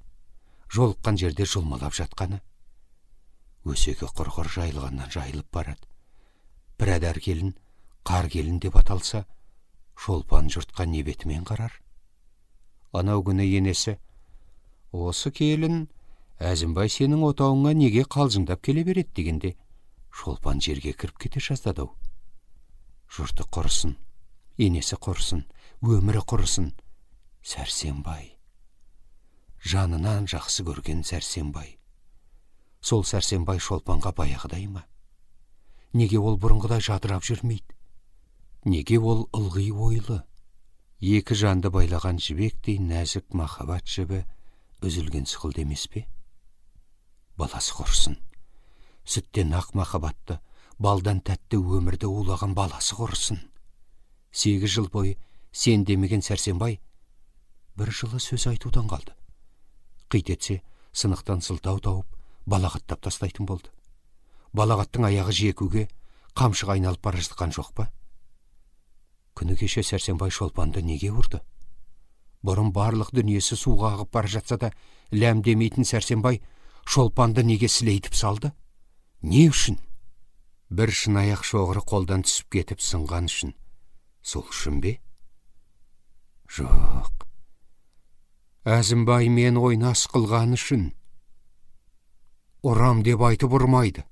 жолыққан жерде жұлмалап жатқаны өсегі құрғыр жайылғаннан жайылып барады әдәр келін қар келін деп аталса шолпан жұртқа не бетімен қарар анау күні енесі осы келін әзімбай сенің отауыңа неге қалжыңдап келе береді дегенде шолпан жерге кіріп кете жаздады ау жұрты құрысын енесі құрысын өмірі құрысын сәрсенбай жанынан жақсы көрген сәрсенбай сол сәрсенбай шолпанға баяғыдай ма неге ол бұрынғыдай жадырап жүрмейді неге ол ылғи ойлы екі жанды байлаған жібектей нәзік махаббат жібі үзілген сықылды емес пе баласы қорсын сүттен ақ махаббатты балдан тәтті өмірді улаған баласы құрсын. сегіз жыл бойы сен демеген сәрсенбай бір жылы сөз айтудан қалды қит етсе сынықтан сылтау тауып балағаттап тастайтын болды балағаттың аяғы жекуге қамшыға айналып бара жоқ па күні кеше сәрсенбай шолпанды неге ұрды бұрын барлық дүниесі суға ағып бара жатса да ләм демейтін сәрсенбай шолпанды неге сілейтіп салды не үшін бір аяқ шоғыры қолдан түсіп кетіп сынған үшін сол үшін бе жоқ әзімбай мен ойнас қылған үшін Орам деп айтып ұрмайды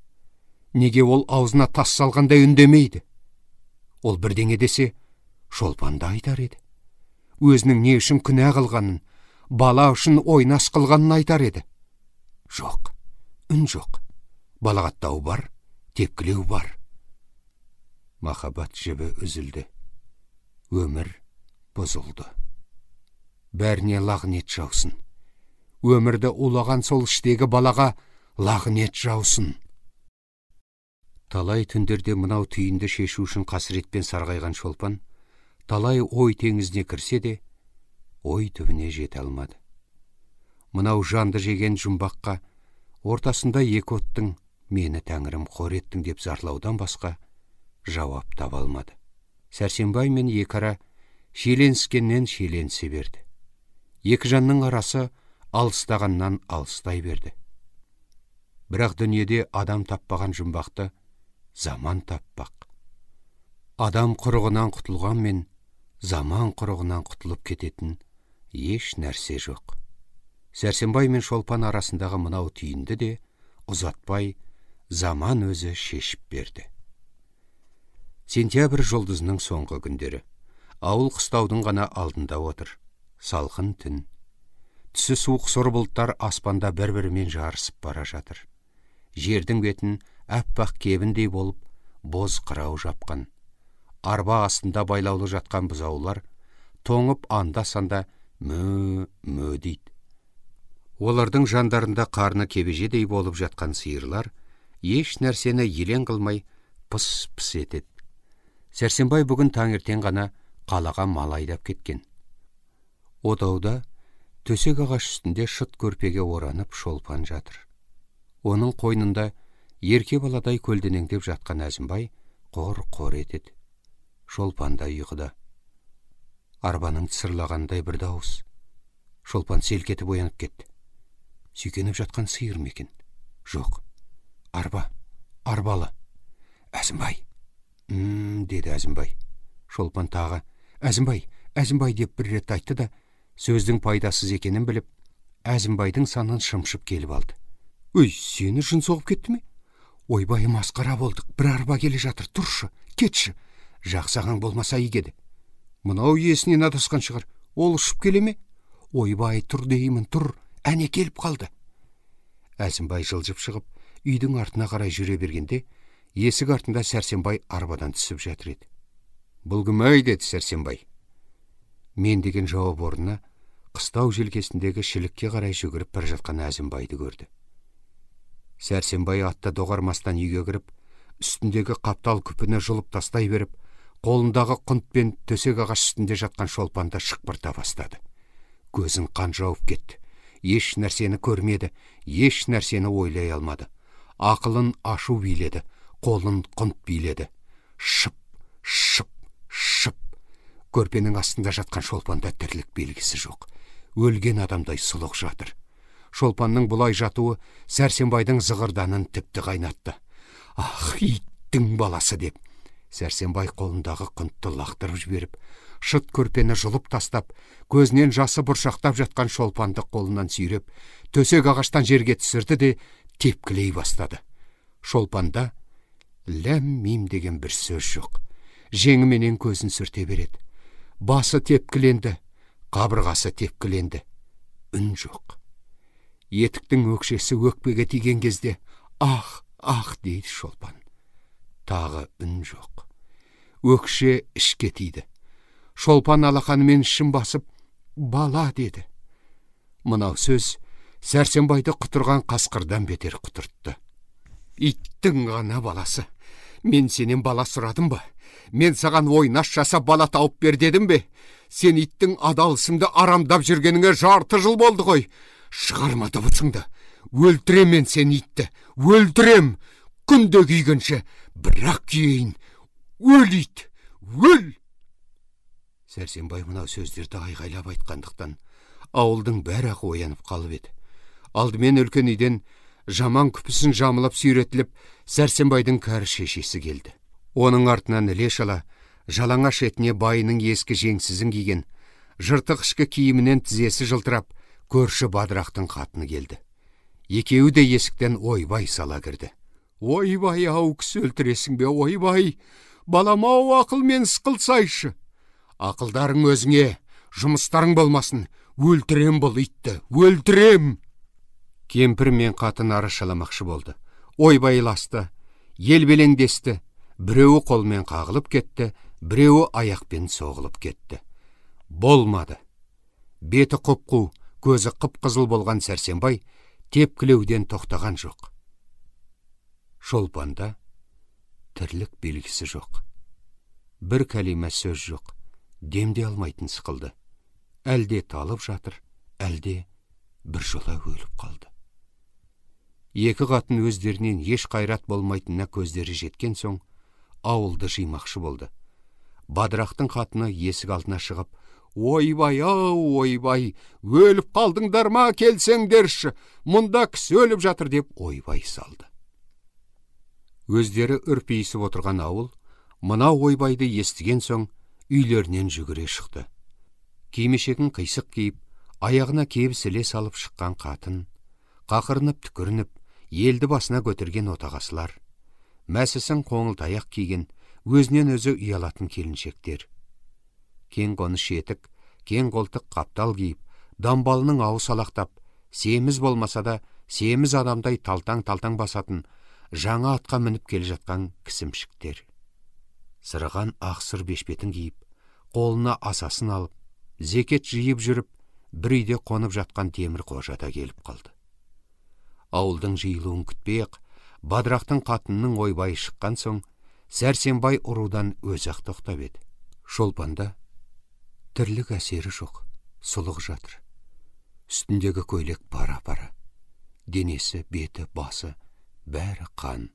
неге ол аузына тас салғандай үндемейді ол бірдеңе десе шолпанды айтар еді өзінің не үшін күнә қылғанын бала үшін ойнас қылғанын айтар еді жоқ үн жоқ балағаттау бар тепкілеу бар махаббат жібі үзілді өмір бұзылды бәріне лағнет жаусын өмірді улаған сол іштегі балаға лағнет жаусын талай түндерде мынау түйінді шешу үшін қасіретпен сарғайған шолпан талай ой теңізіне кірсе де ой түбіне жете алмады мынау жанды жеген жұмбаққа ортасында екі оттың мені тәңірім қор еттің деп зарлаудан басқа жауап таба алмады сәрсенбай мен екі ара шиеленіскеннен шиеленісе берді екі жанның арасы алыстағаннан алыстай берді бірақ дүниеде адам таппаған жұмбақты заман таппақ адам құрығынан мен заман құрығынан құтылып кететін еш нәрсе жоқ сәрсенбай мен шолпан арасындағы мынау түйінді де ұзатпай заман өзі шешіп берді сентябрь жұлдызының соңғы күндері ауыл қыстаудың ғана алдында отыр салқын түн түсі суық сұр бұлттар аспанда бір бірімен жарысып бара жатыр жердің бетін аппақ кебіндей болып боз қырау жапқан арба астында байлаулы жатқан бұзаулар тоңып анда санда мө мө дейді олардың жандарында қарны кебежедей болып жатқан сиырлар еш нәрсені елең қылмай пыс пыс етеді сәрсенбай бүгін таңертең ғана қалаға мал айдап кеткен отауда төсек ағаш үстінде шыт көрпеге оранып шолпан жатыр оның қойнында ерке баладай көлденеңдеп жатқан әзімбай қор қор етеді Шолпанда ұйқыда арбаның тысырлағандай бір дауыс шолпан селк етіп оянып кетті сүйкеніп жатқан сиыр ма екен жоқ арба арбалы әзімбай м деді әзімбай шолпан тағы әзімбай әзімбай деп бір рет айтты да сөздің пайдасыз екенін біліп әзімбайдың санын шымшып келіп алды өй сені жын соғып кетті ме ойбай масқара болдық бір арба келе жатыр тұршы кетші жақсағаң болмаса игі мынау иесінен адасқан шығар ол ұшып келе ме ойбай тұр деймін тұр әне келіп қалды әзімбай жылжып шығып үйдің артына қарай жүре бергенде есік артында сәрсенбай арбадан түсіп жатыр еді бұл кім ай деді сәрсенбай мен деген жауап орнына қыстау желкесіндегі шілікке қарай жүгіріп бара жатқан әзімбайды көрді сәрсенбай атта доғармастан үйге кіріп үстіндегі қаптал күпіні жұлып тастай беріп қолындағы құнт пен төсек ағаш үстінде жатқан шолпанды шықпырта бастады көзін қан жауып кетті еш нәрсені көрмеді еш нәрсені ойлай алмады ақылын ашу биледі қолын құнт биледі шып шып шып көрпенің астында жатқан шолпанда тірлік белгісі жоқ өлген адамдай сұлық жатыр шолпанның бұлай жатуы сәрсенбайдың зығырданын тіпті қайнатты ах иттің баласы деп сәрсенбай қолындағы құнтты лақтырып жіберіп шыт көрпені жұлып тастап көзінен жасы бұршақтап жатқан шолпанды қолынан сүйреп төсек ағаштан жерге түсірді де тепкілей бастады шолпанда ләм мим деген бір сөз жоқ жеңіменен көзін сүрте береді басы тепкіленді қабырғасы тепкіленді үн жоқ етіктің өкшесі өкпеге тиген кезде ах ах дейді шолпан тағы үн жоқ өкше ішке тиді шолпан алақанымен ішін басып бала деді мынау сөз сәрсенбайды құтырған қасқырдан бетер құтыртты иттің ғана баласы мен сенен бала сұрадым ба мен саған ойнаш жасап бала тауып бер дедім бе сен иттің адал арамдап жүргеніңе жарты жыл болды ғой шығарма дыбысыңды өлтірем мен сені итті өлтірем күнде күйгенше бірақ күйейін өл ит өл сәрсенбай мынау сөздерді айғайлап айтқандықтан ауылдың бәрі ақ оянып қалып еді алдымен үлкен үйден жаман күпісін жамылып сүйретіліп сәрсенбайдың кәрі шешесі келді оның артынан іле шала жалаңаш етіне байының ескі жеңсізін киген жыртық ішкі киімінен тізесі жылтырап көрші бадырақтың қатыны келді екеуі де есіктен ойбай сала кірді ойбай ау кісі өлтіресің бе ойбай балам ау ақылмен сықылсайшы ақылдарың өзіңе жұмыстарың болмасын өлтірем бұл итті өлтірем кемпір мен қатын арашаламақшы болды Ой ойбайласты десті, біреуі қолмен қағылып кетті біреуі аяқпен соғылып кетті болмады беті құпқу көзі қып қызыл болған сәрсенбай тепкілеуден тоқтаған жоқ шолпанда тірлік белгісі жоқ бір кәлима сөз жоқ демде алмайтын сықылды әлде талып жатыр әлде бір жола өліп қалды екі қатын өздерінен еш қайрат болмайтынна көздері жеткен соң ауылды жимақшы болды бадырақтың қатыны есік алдына шығып ойбай ау ойбай өліп қалдыңдар ма келсеңдерші мұнда кісі өліп жатыр деп ойбай салды өздері үрпейісіп отырған ауыл мына ойбайды естіген соң үйлерінен жүгіре шықты кимешегін қисық киіп аяғына кебіс іле салып шыққан қатын қақырынып түкірініп елді басына көтерген отағасылар мәсісін қоңылтаяқ киген өзінен өзі ұялатын келіншектер кең қоныш етік кең қолтық қаптал киіп дамбалының ауы салақтап семіз болмаса да семіз адамдай талтаң талтаң басатын жаңа атқа мініп келе жатқан кісімшіктер сырыған ақсыр бешпетін киіп қолына асасын алып зекет жиып жүріп бір үйде қонып жатқан темір қожада келіп қалды ауылдың жиылуын күтпей ақ бадырақтың қатынының ойбай шыққан соң сәрсенбай ұрудан өзі ақ тоқтап еді шолпанда тірлік әсері жоқ сұлық жатыр үстіндегі көйлек пара пара денесі беті басы бәрі қан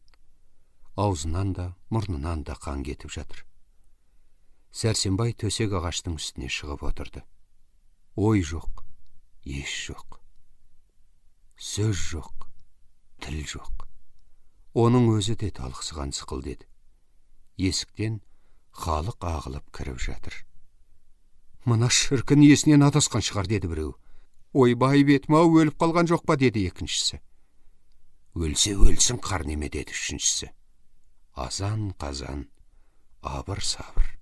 аузынан да мұрнынан да қан кетіп жатыр сәрсенбай төсек ағаштың үстіне шығып отырды ой жоқ еш жоқ сөз жоқ тіл жоқ оның өзі де талықсыған сықылды еді есіктен халық ағылып кіріп жатыр мына шіркін есінен адасқан шығар деді біреу ойбай бетім ау өліп қалған жоқ па деді екіншісі өлсе өлсін қар неме деді үшіншісі азан қазан абыр сабыр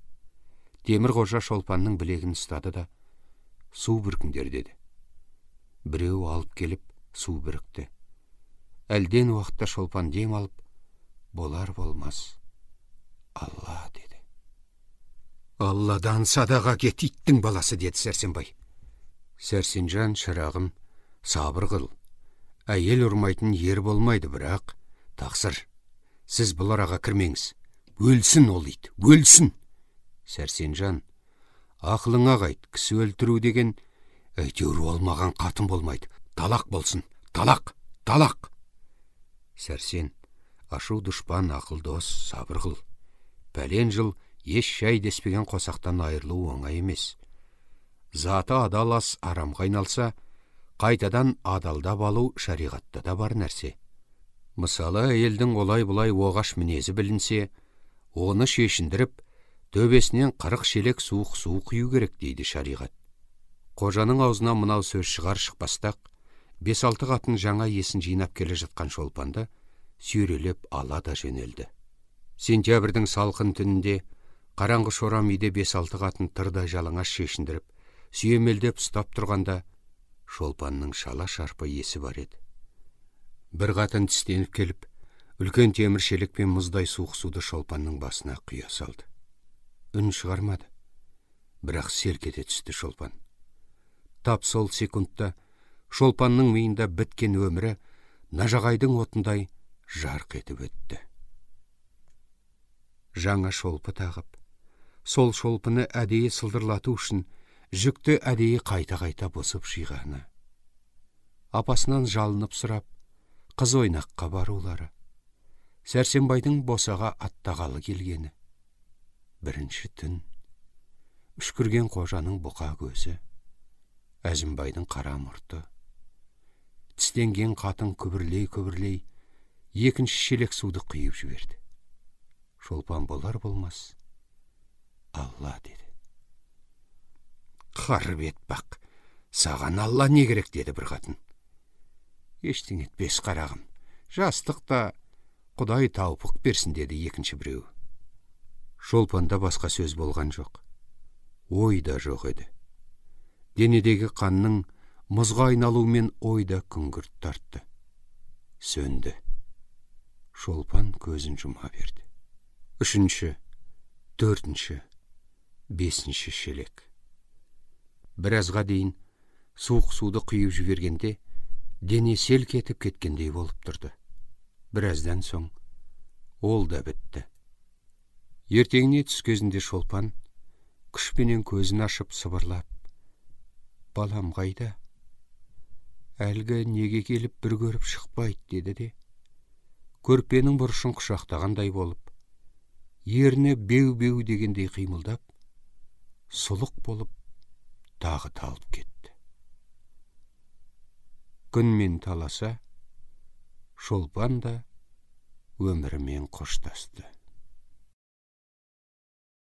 темірқожа шолпанның білегін ұстады да су бүркіңдер деді біреу алып келіп су бірікті. әлден уақытта шолпан дем алып болар болмас алла деді алладан садаға кет иттің баласы деді сәрсенбай сәрсенжан шырағым сабыр қыл әйел ұрмайтын ер болмайды бірақ тақсыр сіз бұл араға кірмеңіз өлсін ол ит өлсін сәрсенжан ақылыңа қайт кісі өлтіру деген әйтеуір ол маған қатын болмайды талақ болсын талақ талақ сәрсен ашу дұшпан ақыл дос сабыр қыл пәлен жыл еш шай деспеген қосақтан айырылу оңай емес заты адал ас арамға айналса қайтадан адалда алу шариғатта да бар нәрсе мысалы әйелдің олай бұлай оғаш мінезі білінсе оны шешіндіріп төбесінен қырық шелек суық су құю керек дейді шариғат қожаның аузынан мынау сөз шығар шықпастақ бес алты қатын жаңа есін жинап келе жатқан шолпанды сүйрелеп ала да жөнелді сентябрьдің салқын түнінде қараңғы шорам үйде бес алты қатын тырдай жалаңаш шешіндіріп сүйемелдеп ұстап тұрғанда шолпанның шала шарпы есі бар еді бір қатын тістеніп келіп үлкен темір пен мұздай суық суды шолпанның басына құя салды үн шығармады бірақ селк ете түсті шолпан тап сол секундта шолпанның миында біткен өмірі нажағайдың отындай жарқ етіп өтті жаңа шолпы тағып сол шолпыны әдейі сылдырлату үшін жүкті әдейі қайта қайта босып жиғаны апасынан жалынып сұрап қыз ойнаққа барулары сәрсенбайдың босаға аттағалы келгені бірінші түн үшкірген қожаның бұқа көзі әзімбайдың қара мұрты тістенген қатын күбірлей күбірлей екінші шелек суды құйып жіберді шолпан болар болмас алла деді қарбетпақ саған алла не керек деді бір қатын ештеңе етпес қарағым жастық та құдай тауфық берсін деді екінші біреуі шолпанда басқа сөз болған жоқ ой да жоқ еді денедегі қанның мұзға айналуымен ой да күңгірт тартты сөнді шолпан көзін жұма берді үшінші төртінші бесінші шелек біразға дейін суық суды құйып жібергенде дене селк етіп кеткендей болып тұрды біраздан соң ол да бітті ертеңіне түс кезінде шолпан күшпенен көзін ашып сыбырлап балам қайда әлгі неге келіп бір көріп шықпайды деді де көрпенің бұрышын құшақтағандай болып ерні беу беу дегендей қимылдап сұлық болып тағы талып кетті күнмен таласа шолпан да өмірімен қоштасты